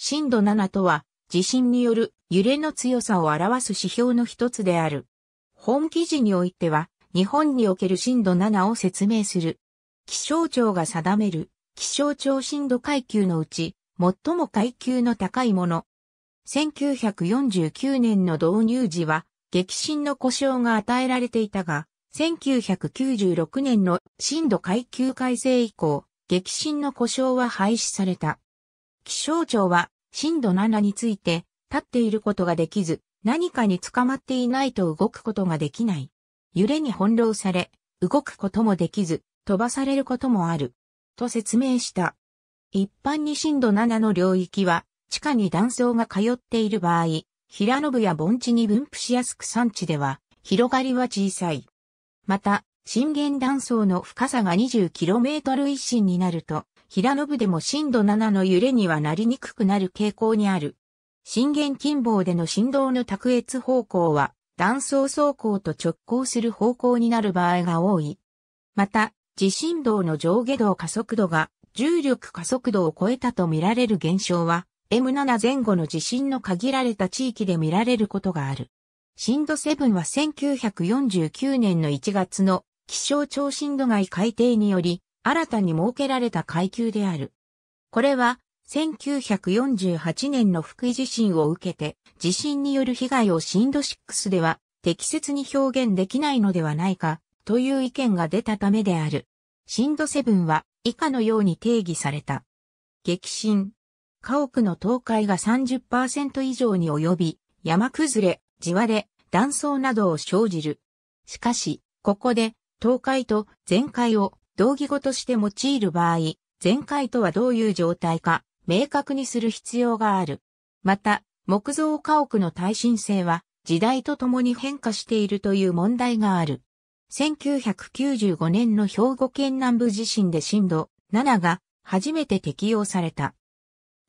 震度7とは、地震による揺れの強さを表す指標の一つである。本記事においては、日本における震度7を説明する。気象庁が定める気象庁震度階級のうち、最も階級の高いもの。1949年の導入時は、激震の故障が与えられていたが、1996年の震度階級改正以降、激震の故障は廃止された。気象庁は震度7について立っていることができず、何かに捕まっていないと動くことができない。揺れに翻弄され、動くこともできず、飛ばされることもある。と説明した。一般に震度7の領域は、地下に断層が通っている場合、平野部や盆地に分布しやすく山地では、広がりは小さい。また、震源断層の深さが 20km 一進になると、平野部でも震度7の揺れにはなりにくくなる傾向にある。震源近傍での振動の卓越方向は、断層走行と直行する方向になる場合が多い。また、地震動の上下動加速度が重力加速度を超えたと見られる現象は、M7 前後の地震の限られた地域で見られることがある。震度7は1949年の1月の気象庁震度外改定により、新たに設けられた階級である。これは、1948年の福井地震を受けて、地震による被害を震度6では適切に表現できないのではないか、という意見が出たためである。震度7は以下のように定義された。激震。家屋の倒壊が30%以上に及び、山崩れ、地割れ、断層などを生じる。しかし、ここで、倒壊と全壊を同義語として用いる場合、全回とはどういう状態か、明確にする必要がある。また、木造家屋の耐震性は、時代とともに変化しているという問題がある。1995年の兵庫県南部地震で震度7が初めて適用された。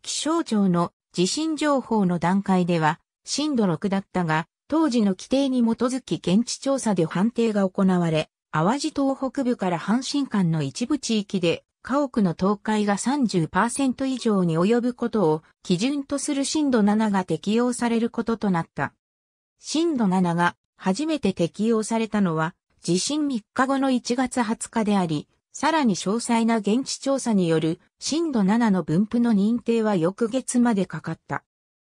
気象庁の地震情報の段階では震度6だったが、当時の規定に基づき現地調査で判定が行われ、淡路島北部から阪神間の一部地域で、家屋の倒壊が30%以上に及ぶことを基準とする震度7が適用されることとなった。震度7が初めて適用されたのは、地震3日後の1月20日であり、さらに詳細な現地調査による震度7の分布の認定は翌月までかかった。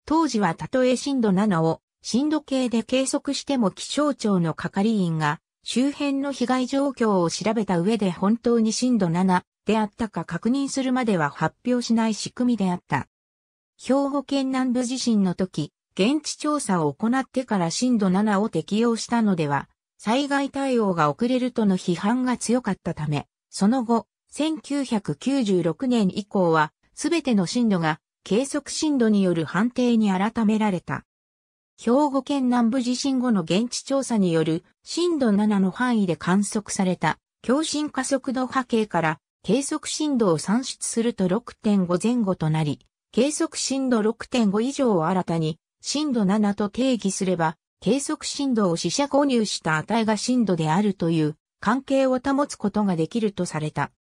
当時はたとえ震度7を震度計で計測しても気象庁の係員が周辺の被害状況を調べた上で本当に震度7であったか確認するまでは発表しない仕組みであった。兵庫県南部地震の時、現地調査を行ってから震度7を適用したのでは、災害対応が遅れるとの批判が強かったため、その後、1996年以降は、すべての震度が計測震度による判定に改められた。兵庫県南部地震後の現地調査による震度7の範囲で観測された共振加速度波形から計測震度を算出すると6.5前後となり、計測震度6.5以上を新たに震度7と定義すれば、計測震度を死者購入した値が震度であるという関係を保つことができるとされた。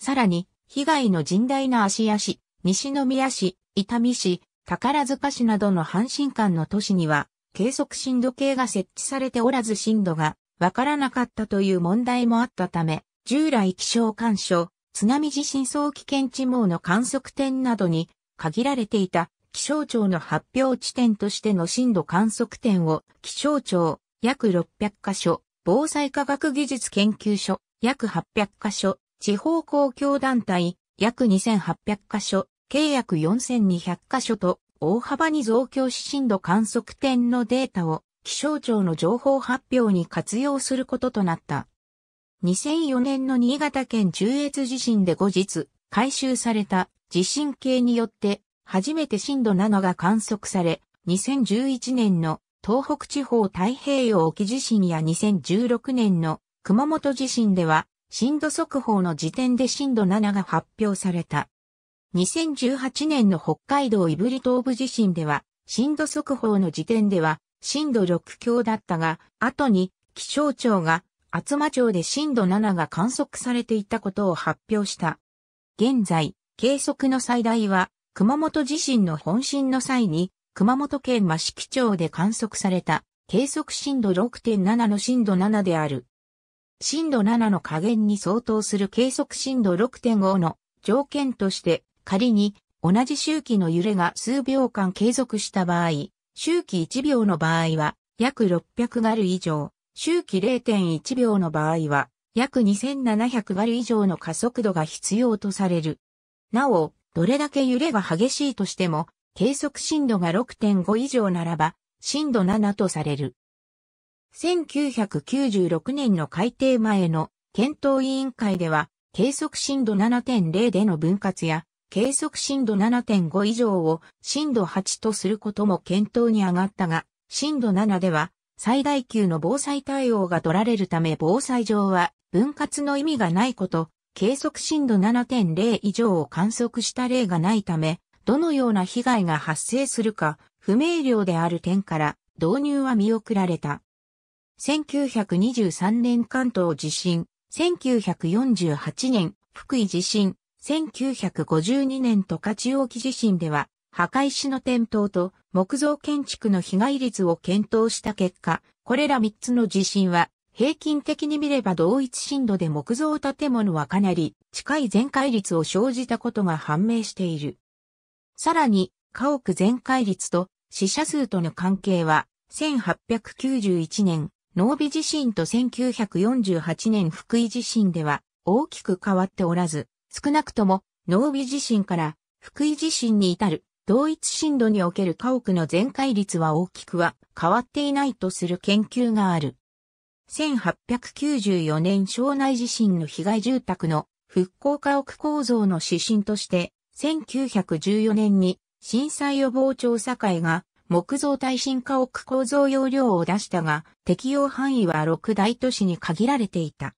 さらに、被害の甚大な芦屋市、西宮市、伊丹市、宝塚市などの阪神間の都市には、計測震度計が設置されておらず震度がわからなかったという問題もあったため、従来気象干渉、津波地震早期検知網の観測点などに限られていた気象庁の発表地点としての震度観測点を気象庁約600カ所、防災科学技術研究所約800カ所、地方公共団体約2800カ所契約4200箇所と大幅に増強し震度観測点のデータを気象庁の情報発表に活用することとなった。2004年の新潟県中越地震で後日回収された地震計によって初めて震度7が観測され、2011年の東北地方太平洋沖地震や2016年の熊本地震では震度速報の時点で震度7が発表された。2018年の北海道胆振東部地震では、震度速報の時点では震度6強だったが、後に気象庁が厚真町で震度7が観測されていたことを発表した。現在、計測の最大は熊本地震の本震の際に熊本県益城町で観測された計測震度6.7の震度7である。震度7の加減に相当する計測震度6.5の条件として仮に同じ周期の揺れが数秒間継続した場合、周期1秒の場合は約600ガル以上、周期0.1秒の場合は約2700ガル以上の加速度が必要とされる。なお、どれだけ揺れが激しいとしても、計測震度が6.5以上ならば、震度7とされる。1996年の改定前の検討委員会では、計測震度7.0での分割や、計測震度7.5以上を震度8とすることも検討に上がったが、震度7では最大級の防災対応が取られるため防災上は分割の意味がないこと、計測震度7.0以上を観測した例がないため、どのような被害が発生するか不明瞭である点から導入は見送られた。1923年関東地震、1948年福井地震、1952年十勝沖地震では、墓石の転倒と木造建築の被害率を検討した結果、これら3つの地震は、平均的に見れば同一震度で木造建物はかなり近い全壊率を生じたことが判明している。さらに、家屋全壊率と死者数との関係は、1891年、濃尾地震と1948年福井地震では大きく変わっておらず、少なくとも、濃尾地震から福井地震に至る同一震度における家屋の全壊率は大きくは変わっていないとする研究がある。1894年庄内地震の被害住宅の復興家屋構造の指針として、1914年に震災予防調査会が木造耐震家屋構造要領を出したが、適用範囲は6大都市に限られていた。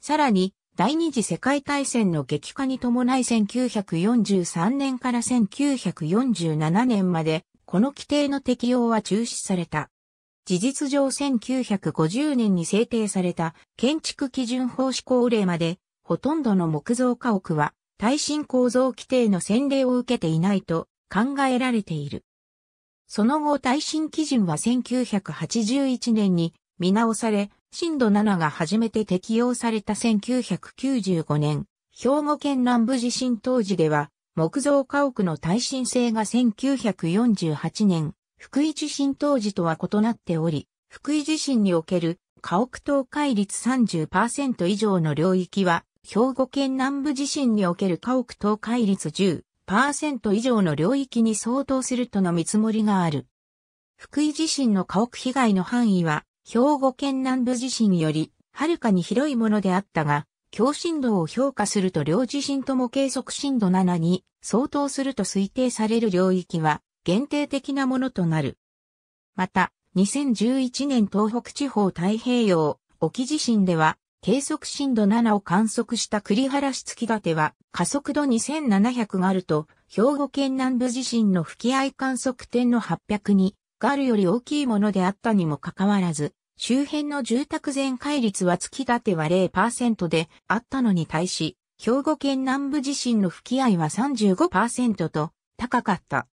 さらに、第二次世界大戦の激化に伴い1943年から1947年まで、この規定の適用は中止された。事実上1950年に制定された建築基準法施行令まで、ほとんどの木造家屋は耐震構造規定の洗礼を受けていないと考えられている。その後耐震基準は1981年に見直され、震度7が初めて適用された1995年、兵庫県南部地震当時では、木造家屋の耐震性が1948年、福井地震当時とは異なっており、福井地震における家屋倒壊率30%以上の領域は、兵庫県南部地震における家屋倒壊率10%以上の領域に相当するとの見積もりがある。福井地震の家屋被害の範囲は、兵庫県南部地震より、はるかに広いものであったが、強震度を評価すると両地震とも計測震度7に相当すると推定される領域は限定的なものとなる。また、2011年東北地方太平洋沖地震では計測震度7を観測した栗原市月立は加速度2700があると兵庫県南部地震の吹き合い観測点の800にがあるより大きいものであったにもかかわらず、周辺の住宅全壊率は月立ては0%であったのに対し、兵庫県南部地震の吹き合いは35%と高かった。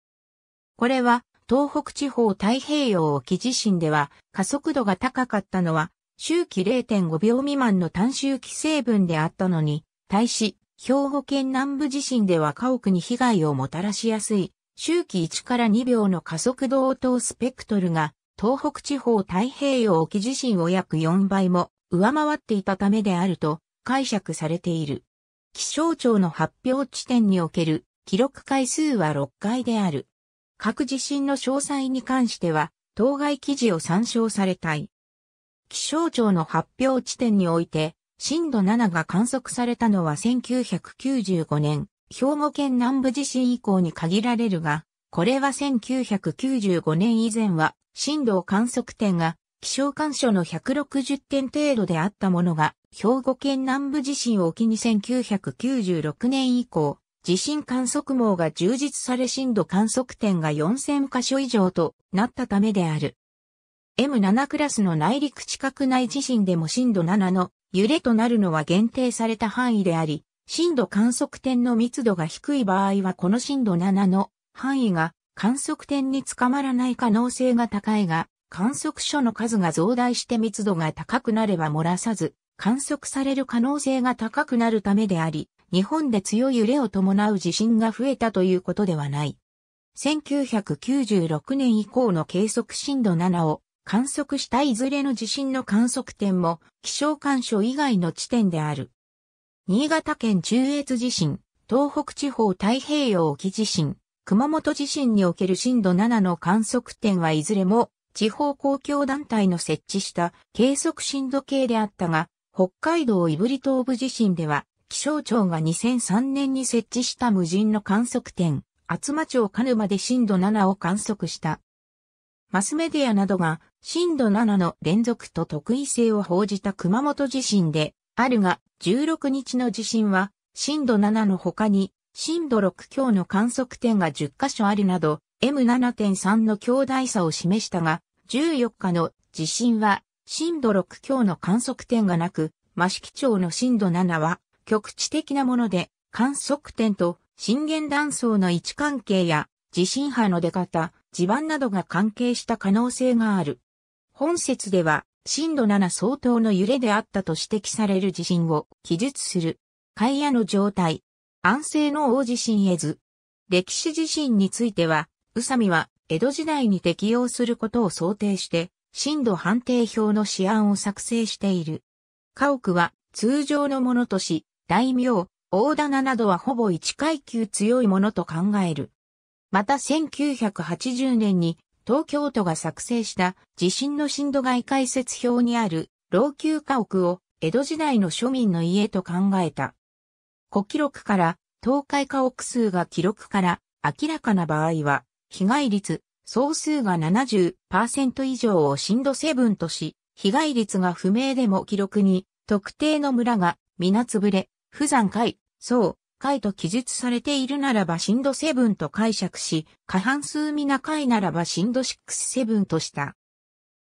これは東北地方太平洋沖地震では加速度が高かったのは周期0.5秒未満の短周期成分であったのに、対し、兵庫県南部地震では家屋に被害をもたらしやすい周期1から2秒の加速度応答スペクトルが、東北地方太平洋沖地震を約4倍も上回っていたためであると解釈されている。気象庁の発表地点における記録回数は6回である。各地震の詳細に関しては、当該記事を参照されたい。気象庁の発表地点において、震度7が観測されたのは1995年、兵庫県南部地震以降に限られるが、これは1995年以前は震度観測点が気象干渉の160点程度であったものが、兵庫県南部地震を機に1996年以降、地震観測網が充実され震度観測点が4000箇所以上となったためである。M7 クラスの内陸近く内地震でも震度7の揺れとなるのは限定された範囲であり、震度観測点の密度が低い場合はこの震度7の範囲が観測点につかまらない可能性が高いが、観測所の数が増大して密度が高くなれば漏らさず、観測される可能性が高くなるためであり、日本で強い揺れを伴う地震が増えたということではない。1996年以降の計測震度7を観測したいずれの地震の観測点も気象干渉以外の地点である。新潟県中越地震、東北地方太平洋沖地震、熊本地震における震度7の観測点はいずれも地方公共団体の設置した計測震度計であったが、北海道胆振東部地震では気象庁が2003年に設置した無人の観測点、厚間町鹿沼で震度7を観測した。マスメディアなどが震度7の連続と特異性を報じた熊本地震であるが、16日の地震は、震度7の他に、震度6強の観測点が10カ所あるなど、M7.3 の強大さを示したが、14日の地震は、震度6強の観測点がなく、益城町の震度7は、局地的なもので、観測点と震源断層の位置関係や、地震波の出方、地盤などが関係した可能性がある。本説では、震度7相当の揺れであったと指摘される地震を記述する。海野の状態。安政の大地震絵図。歴史地震については、宇佐美は江戸時代に適用することを想定して、震度判定表の試案を作成している。家屋は通常のものとし、大名、大棚などはほぼ1階級強いものと考える。また1980年に東京都が作成した地震の震度外解説表にある老朽家屋を江戸時代の庶民の家と考えた。古記録から倒壊家屋数が記録から明らかな場合は、被害率、総数が70%以上を震度7とし、被害率が不明でも記録に、特定の村が、皆潰れ、不山海、そう、解と記述されているならば震度7と解釈し、過半数な解ならば震度6-7とした。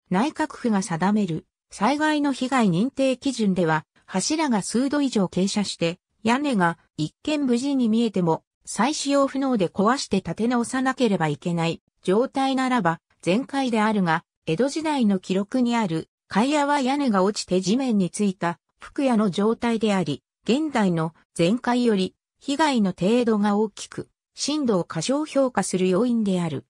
内閣府が定める災害の被害認定基準では、柱が数度以上傾斜して、屋根が一見無事に見えても、再使用不能で壊して建て直さなければいけない状態ならば、全壊であるが、江戸時代の記録にある、階屋は屋根が落ちて地面についた、服屋の状態であり、現代の全壊より被害の程度が大きく、震度を過小評価する要因である。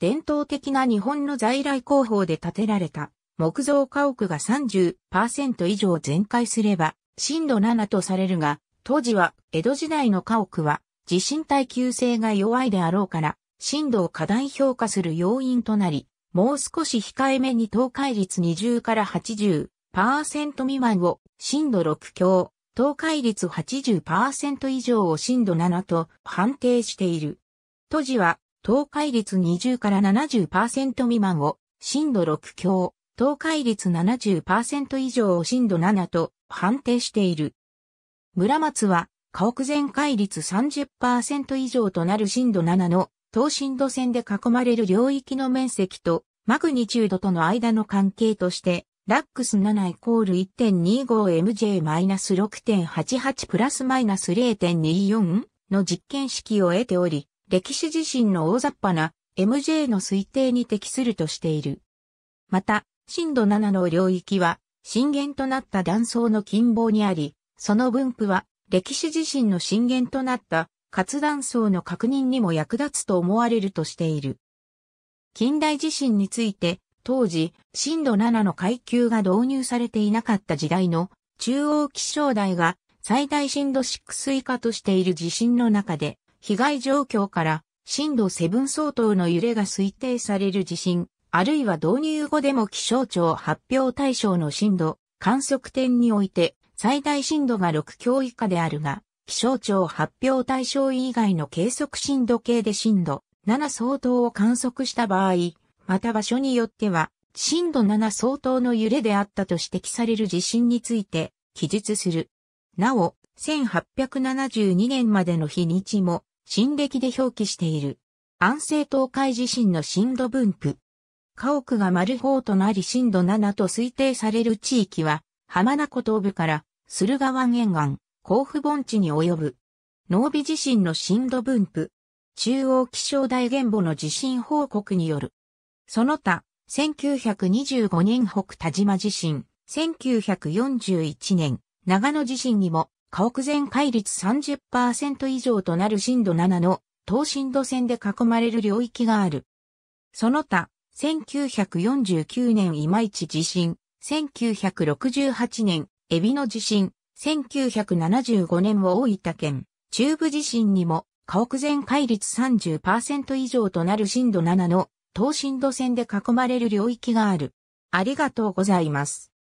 伝統的な日本の在来工法で建てられた木造家屋が30%以上全壊すれば、震度7とされるが、当時は江戸時代の家屋は地震耐久性が弱いであろうから、震度を過大評価する要因となり、もう少し控えめに倒壊率20から80%未満を震度6強、倒壊率80%以上を震度7と判定している。都市は倒壊率20から70%未満を震度6強、倒壊率70%以上を震度7と判定している。村松は家屋全壊率30%以上となる震度7の等震度線で囲まれる領域の面積とマグニチュードとの間の関係としてラックス7イコール 1.25mj-6.88 プラスマイナス0.24の実験式を得ており、歴史自身の大雑把な MJ の推定に適するとしている。また、震度7の領域は震源となった断層の近傍にあり、その分布は歴史自身の震源となった活断層の確認にも役立つと思われるとしている。近代地震について、当時、震度7の階級が導入されていなかった時代の中央気象台が最大震度6以下としている地震の中で、被害状況から震度7相当の揺れが推定される地震、あるいは導入後でも気象庁発表対象の震度、観測点において最大震度が6強以下であるが、気象庁発表対象以外の計測震度計で震度7相当を観測した場合、また場所によっては、震度7相当の揺れであったと指摘される地震について記述する。なお、1872年までの日にちも、新暦で表記している。安政東海地震の震度分布。家屋が丸方となり震度7と推定される地域は、浜名湖東部から、駿河湾沿岸、甲府盆地に及ぶ。農美地震の震度分布。中央気象台現場の地震報告による。その他、1925年北田島地震、1941年、長野地震にも、家屋全壊率30%以上となる震度7の東震度線で囲まれる領域がある。その他、1949年今市地震、1968年、海老の地震、1975年を大分県、中部地震にも、家屋全壊率30%以上となる震度7の東身度線で囲まれる領域がある。ありがとうございます。